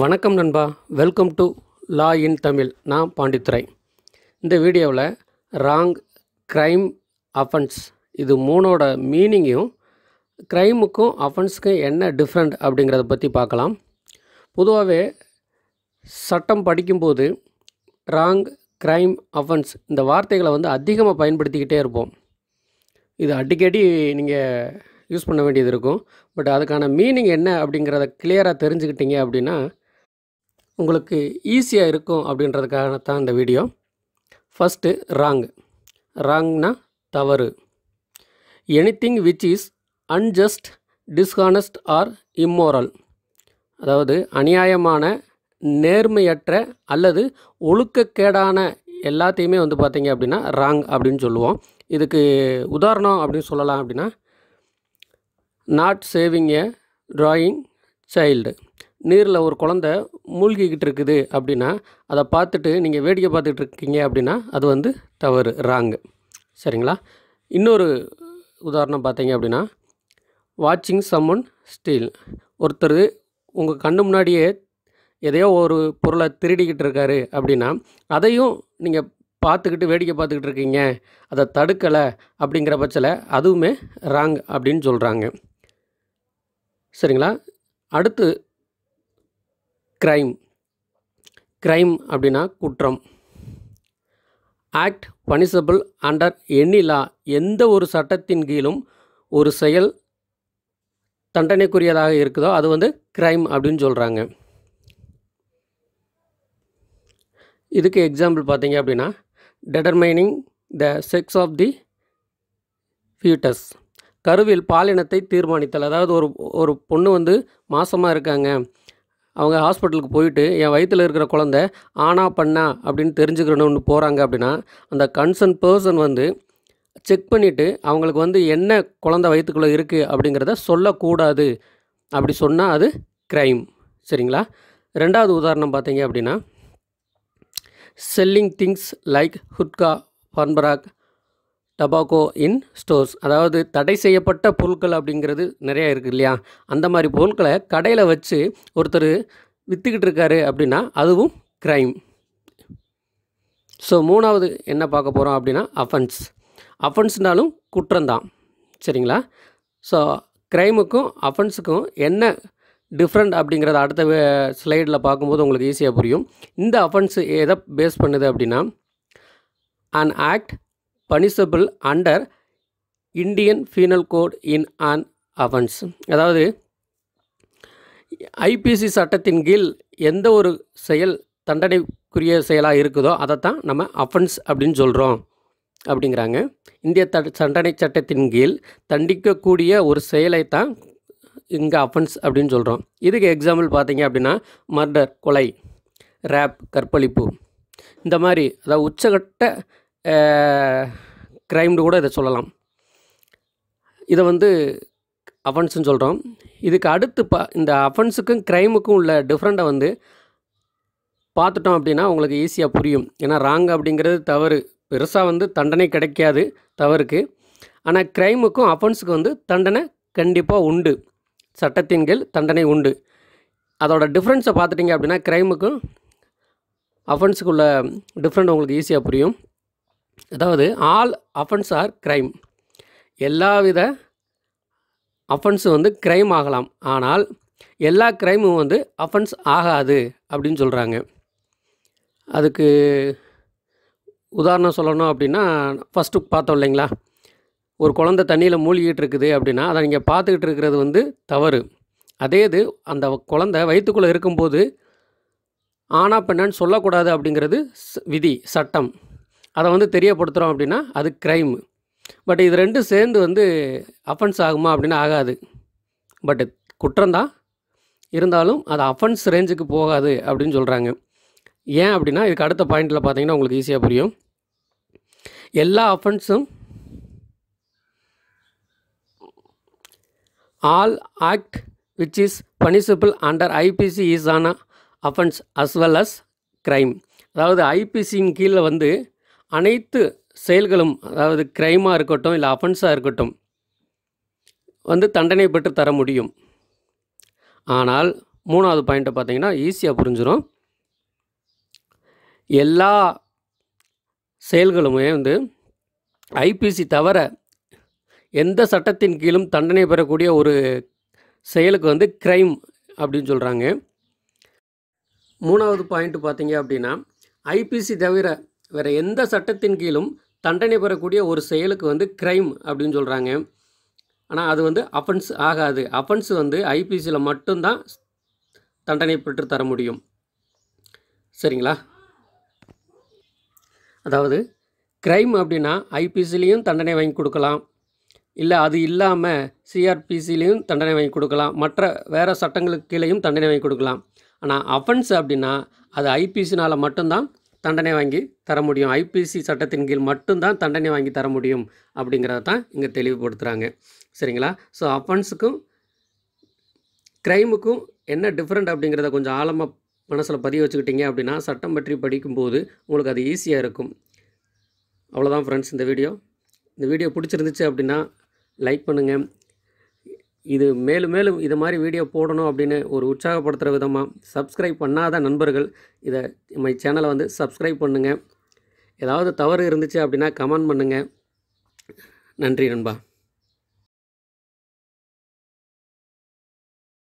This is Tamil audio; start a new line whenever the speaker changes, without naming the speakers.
வணக்கம் நண்பா welcome to law in Tamil நான் பாண்டித்துறை இந்த வீடியோவில் ராங் க்ரைம் அஃபன்ஸ் இது மூணோட மீனிங்கும் க்ரைமுக்கும் அஃபன்ஸுக்கும் என்ன டிஃப்ரெண்ட் அப்படிங்கிறத பற்றி பார்க்கலாம் பொதுவாகவே சட்டம் படிக்கும்போது ராங் க்ரைம் அஃபன்ஸ் இந்த வார்த்தைகளை வந்து அதிகமாக பயன்படுத்திக்கிட்டே இருப்போம் இது அடிக்கடி நீங்கள் யூஸ் பண்ண வேண்டியது இருக்கும் பட் அதுக்கான மீனிங் என்ன அப்படிங்கிறத கிளியராக தெரிஞ்சுக்கிட்டீங்க அப்படின்னா உங்களுக்கு ஈஸியாக இருக்கும் அப்படின்றதுக்காக தான் இந்த வீடியோ ஃபஸ்ட்டு ராங் ராங்னா தவறு anything which is unjust dishonest or immoral அதாவது அநியாயமான நேர்மையற்ற அல்லது ஒழுக்கக்கேடான எல்லாத்தையுமே வந்து பார்த்திங்க அப்படின்னா ராங் அப்படின்னு சொல்லுவோம் இதுக்கு உதாரணம் அப்படின்னு சொல்லலாம் அப்படின்னா not saving a drowning child நீரில் ஒரு குழந்த மூழ்கிக்கிட்டு இருக்குது அப்படின்னா அதை பார்த்துட்டு நீங்கள் வேடிக்கை பார்த்துட்டு இருக்கீங்க அப்படின்னா அது வந்து தவறு ராங்கு சரிங்களா இன்னொரு உதாரணம் பார்த்தீங்க அப்படின்னா வாட்சிங் சம்மன் ஸ்டீல் ஒருத்தர் உங்கள் கண்ணு முன்னாடியே எதையோ ஒரு பொருளை திருடிக்கிட்டு இருக்காரு அப்படின்னா அதையும் நீங்கள் பார்த்துக்கிட்டு வேடிக்கை பார்த்துக்கிட்டு இருக்கீங்க அதை தடுக்கலை அப்படிங்கிற பட்சத்தில் அதுவுமே ராங் அப்படின்னு சொல்கிறாங்க சரிங்களா அடுத்து க்ரைம் க்ரைம் அப்படின்னா குற்றம் ஆக்ட் பனிசபிள் அண்டர் எனிலா எந்த ஒரு சட்டத்தின் கீழும் ஒரு செயல் தண்டனைக்குரியதாக இருக்குதோ அது வந்து க்ரைம் அப்படின்னு சொல்கிறாங்க இதுக்கு எக்ஸாம்பிள் பார்த்தீங்க அப்படின்னா டெடர்மைனிங் த செக்ஸ் ஆஃப் தி ஃபியூட்டஸ் கருவில் பாலினத்தை தீர்மானித்தல் அதாவது ஒரு ஒரு பொண்ணு வந்து மாசமாக இருக்காங்க அவங்க ஹாஸ்பிட்டலுக்கு போயிட்டு என் வயிற்றில் இருக்கிற குழந்த ஆனா பண்ணா அப்படின்னு தெரிஞ்சுக்கணும்னு போகிறாங்க அப்படின்னா அந்த கன்சர்ன் பர்சன் வந்து செக் பண்ணிவிட்டு அவங்களுக்கு வந்து என்ன குழந்த வயிற்றுக்குள்ளே இருக்குது அப்படிங்கிறத சொல்லக்கூடாது அப்படி சொன்னால் அது க்ரைம் சரிங்களா ரெண்டாவது உதாரணம் பார்த்தீங்க அப்படின்னா selling things like gutka Pan Parag tobacco in stores அதாவது தடை செய்யப்பட்ட பொருட்கள் அப்படிங்கிறது நிறையா இருக்குது இல்லையா அந்த மாதிரி பொருட்களை கடையில் வச்சு ஒருத்தர் விற்றுக்கிட்டு இருக்காரு அப்படின்னா அதுவும் க்ரைம் ஸோ மூணாவது என்ன பார்க்க போகிறோம் அப்படின்னா அஃபன்ஸ் அஃபன்ஸ்னாலும் குற்றம்தான் சரிங்களா ஸோ க்ரைமுக்கும் அஃபன்ஸுக்கும் என்ன டிஃப்ரெண்ட் அப்படிங்கிறத அடுத்த ஸ்லைடில் பார்க்கும்போது உங்களுக்கு ஈஸியாக புரியும் இந்த அஃபன்ஸு எதை பேஸ் பண்ணுது அப்படின்னா an act punishable under Indian penal code in an offence அதாவது ஐபிசி சட்டத்தின் கீழ் எந்த ஒரு செயல் தண்டனைக்குரிய செயலாக இருக்குதோ அதை தான் நம்ம அஃபன்ஸ் அப்படின்னு சொல்கிறோம் அப்படிங்கிறாங்க இந்திய த தண்டனை சட்டத்தின் கீழ் தண்டிக்கக்கூடிய ஒரு செயலை தான் இங்கே அஃபன்ஸ் அப்படின்னு சொல்கிறோம் இதுக்கு எக்ஸாம்பிள் பார்த்தீங்க அப்படின்னா மர்டர் கொலை ரேப் கற்பழிப்பு இந்த மாதிரி அதாவது உச்சகட்ட க்ரைம்னு கூட இதை சொல்லலாம் இதை வந்து அஃபன்ஸ்ன்னு சொல்கிறோம் இதுக்கு அடுத்து பா இந்த அஃபென்ஸுக்கும் க்ரைமுக்கும் உள்ள டிஃப்ரெண்ட்டை வந்து பார்த்துட்டோம் அப்படின்னா உங்களுக்கு ஈஸியாக புரியும் ஏன்னா ராங் அப்படிங்கிறது தவறு பெருசாக வந்து தண்டனை கிடைக்காது தவறுக்கு ஆனால் க்ரைமுக்கும் அஃபென்ஸுக்கு வந்து தண்டனை கண்டிப்பாக உண்டு சட்டத்தின் கீழ் தண்டனை உண்டு அதோட டிஃப்ரென்ஸை பார்த்துட்டிங்க அப்படின்னா க்ரைமுக்கும் அஃபன்ஸுக்குள்ள டிஃப்ரெண்ட் உங்களுக்கு ஈஸியாக புரியும் அதாவது ஆல் அஃபென்ஸ் ஆர் க்ரைம் எல்லாவித அஃபன்ஸும் வந்து க்ரைம் ஆகலாம் ஆனால் எல்லா க்ரைமும் வந்து அஃபென்ஸ் ஆகாது அப்படின்னு சொல்கிறாங்க அதுக்கு உதாரணம் சொல்லணும் அப்படின்னா ஃபஸ்ட்டு பார்த்தோம் இல்லைங்களா ஒரு குழந்த தண்ணியில் மூழ்கிட்டு இருக்குது அப்படின்னா அதை நீங்கள் பார்த்துக்கிட்டு இருக்கிறது வந்து தவறு அதே இது அந்த குழந்த வயிற்றுக்குள்ளே இருக்கும்போது ஆனா பெண்ணான்னு சொல்லக்கூடாது அப்படிங்கிறது விதி சட்டம் அதை வந்து தெரியப்படுத்துகிறோம் அப்படின்னா அது க்ரைம் பட் இது ரெண்டும் சேர்ந்து வந்து அஃபென்ஸ் ஆகுமா அப்படின்னா ஆகாது பட் குற்றம்தான் இருந்தாலும் அது அஃபென்ஸ் ரேஞ்சுக்கு போகாது அப்படின்னு சொல்கிறாங்க ஏன் அப்படின்னா இதுக்கு அடுத்த பாயிண்டில் பார்த்தீங்கன்னா உங்களுக்கு ஈஸியாக புரியும் எல்லா அஃபென்ஸும் all act which is punishable under IPC is an offence as well as crime அதாவது ஐபிசியின் கீழே வந்து அனைத்து செயல்களும் அதாவது க்ரைமாக இருக்கட்டும் இல்லை அஃபென்ஸாக இருக்கட்டும் வந்து தண்டனை பெற்று தர முடியும் ஆனால் மூணாவது பாயிண்ட்டை பார்த்தீங்கன்னா ஈஸியாக புரிஞ்சிடும் எல்லா செயல்களுமே வந்து ஐபிசி தவிர எந்த சட்டத்தின் கீழும் தண்டனை பெறக்கூடிய ஒரு செயலுக்கு வந்து க்ரைம் அப்படின்னு சொல்கிறாங்க மூணாவது பாயிண்ட் பார்த்தீங்க அப்படின்னா ஐபிசி தவிர வேறு எந்த சட்டத்தின் கீழும் தண்டனை பெறக்கூடிய ஒரு செயலுக்கு வந்து கிரைம் அப்படின்னு சொல்கிறாங்க ஆனால் அது வந்து அஃபென்ஸ் ஆகாது அஃபென்ஸ் வந்து ஐபிசியில் மட்டும்தான் தண்டனை பெற்று தர முடியும் சரிங்களா அதாவது கிரைம் அப்படின்னா ஐபிசிலையும் தண்டனை வாங்கி கொடுக்கலாம் இல்லை அது இல்லாமல் சிஆர்பிசிலையும் தண்டனை வாங்கி கொடுக்கலாம் மற்ற வேறு சட்டங்களுக்கு கீழேயும் தண்டனை வாங்கி கொடுக்கலாம் ஆனால் அஃபென்ஸ் அப்படின்னா அது ஐபிசினால் மட்டும்தான் தண்டனை வாங்கி தர முடியும் ஐபிசி சட்டத்தின் கீழ் மட்டும்தான் தண்டனை வாங்கி தர முடியும் அப்படிங்கிறத தான் இங்கே தெளிவுபடுத்துகிறாங்க சரிங்களா ஸோ அஃபன்ஸுக்கும் க்ரைமுக்கும் என்ன டிஃப்ரெண்ட் அப்படிங்கிறத கொஞ்சம் ஆழமாக மனசில் பதிய வச்சுக்கிட்டிங்க அப்படின்னா சட்டம் பற்றி படிக்கும்போது உங்களுக்கு அது ஈஸியாக இருக்கும் அவ்வளோதான் ஃப்ரெண்ட்ஸ் இந்த வீடியோ இந்த வீடியோ பிடிச்சிருந்துச்சு அப்படின்னா லைக் பண்ணுங்கள் இது மேலும் மேலும் இது மாதிரி வீடியோ போடணும் அப்படின்னு ஒரு உற்சாகப்படுத்துகிற விதமாக சப்ஸ்கிரைப் பண்ணாத நண்பர்கள் இதை நம்ம சேனலை வந்து சப்ஸ்கிரைப் பண்ணுங்கள் ஏதாவது தவறு இருந்துச்சு அப்படின்னா கமெண்ட் பண்ணுங்கள் நன்றி நண்பா